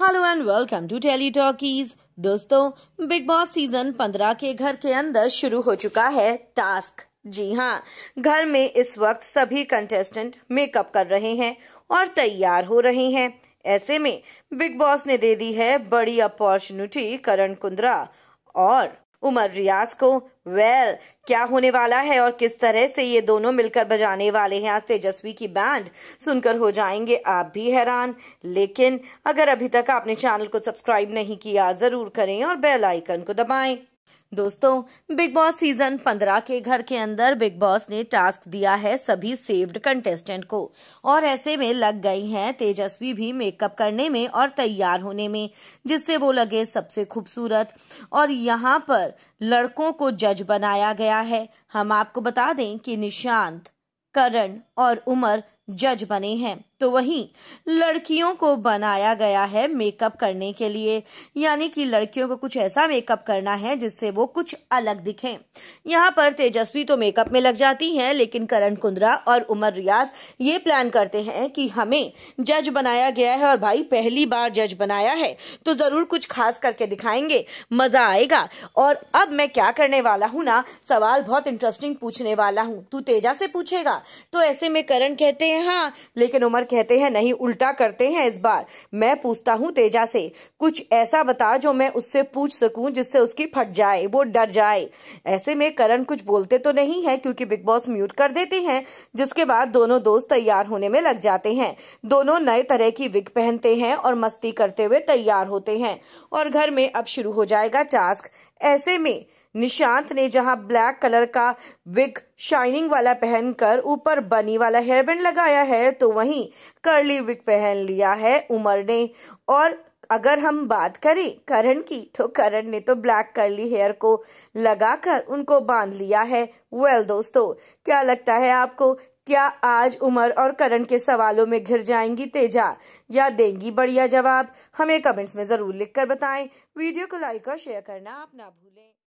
hello and welcome to tele talkies दोस्तों Bigg Boss season पंद्रह के घर के अंदर शुरू हो चुका है टास्क जी हाँ घर में इस वक्त सभी कंटेस्टेंट मेकअप कर रहे हैं और तैयार हो रहे हैं ऐसे में बिग बॉस ने दे दी है बड़ी अपॉर्चुनिटी करण कुंद्रा और उमर रियाज को वेल well, क्या होने वाला है और किस तरह से ये दोनों मिलकर बजाने वाले हैं आज तेजस्वी की बैंड सुनकर हो जाएंगे आप भी हैरान लेकिन अगर अभी तक आपने चैनल को सब्सक्राइब नहीं किया जरूर करें और बेल आइकन को दबाएं दोस्तों बिग बॉस सीजन 15 के घर के अंदर बिग बॉस ने टास्क दिया है सभी सेव्ड कंटेस्टेंट को और ऐसे में लग गई हैं तेजस्वी भी मेकअप करने में और तैयार होने में जिससे वो लगे सबसे खूबसूरत और यहाँ पर लड़कों को जज बनाया गया है हम आपको बता दें कि निशांत करण और उमर जज बने हैं तो वहीं लड़कियों को बनाया गया है मेकअप करने के लिए यानी कि लड़कियों को कुछ ऐसा मेकअप करना है जिससे वो कुछ अलग दिखें यहाँ पर तेजस्वी तो मेकअप में लग जाती हैं लेकिन करण कुंद्रा और उमर रियाज ये प्लान करते हैं कि हमें जज बनाया गया है और भाई पहली बार जज बनाया है तो ज़रूर कुछ खास करके दिखाएंगे मज़ा आएगा और अब मैं क्या करने वाला हूँ ना सवाल बहुत इंटरेस्टिंग पूछने वाला हूँ तू तेजा से पूछेगा तो ऐसे में करण कहते हैं हाँ लेकिन उमर कहते हैं नहीं उल्टा करते हैं इस बार मैं पूछता हूँ तेजा से कुछ ऐसा बता जो मैं उससे पूछ सकूं जिससे उसकी फट जाए वो डर जाए ऐसे में करण कुछ बोलते तो नहीं है क्योंकि बिग बॉस म्यूट कर देते हैं जिसके बाद दोनों दोस्त तैयार होने में लग जाते हैं दोनों नए तरह की विग पहनते हैं और मस्ती करते हुए तैयार होते हैं और घर में अब शुरू हो जाएगा टास्क ऐसे में निशांत ने जहां ब्लैक कलर का विग शाइनिंग वाला पहनकर ऊपर बनी वाला हेयरबैंड लगाया है तो वहीं कर्ली विग पहन लिया है उमर ने और अगर हम बात करें करण की तो करण ने तो ब्लैक कर्ली हेयर को लगाकर उनको बांध लिया है वेल well, दोस्तों क्या लगता है आपको क्या आज उमर और करण के सवालों में घिर जाएंगी तेजा या देंगी बढ़िया जवाब हमें कमेंट्स में ज़रूर लिखकर बताएं वीडियो को लाइक और शेयर करना आप ना भूलें